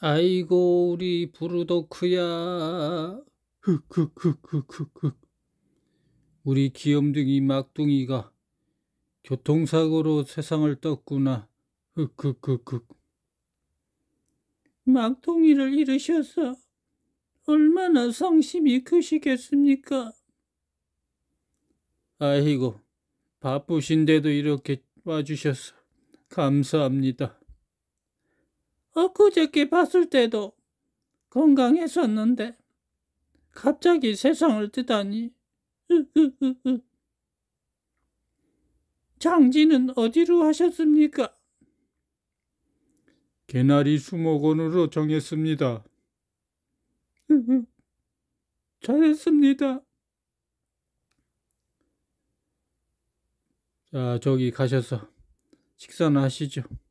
아이고 우리 부르도크야 흑흑흑흑흑흑 우리 귀염둥이 막둥이가 교통사고로 세상을 떴구나 흑흑흑흑 막둥이를 잃으셔서 얼마나 성심이 크시겠습니까? 아이고 바쁘신데도 이렇게 와주셔서 감사합니다. 엊그저께 봤을 때도 건강했었는데 갑자기 세상을 뜨다니 으으으으 장지는 어디로 하셨습니까? 개나리 수목원으로 정했습니다. 잘했습니다. 자, 저기 가셔서 식사나 하시죠.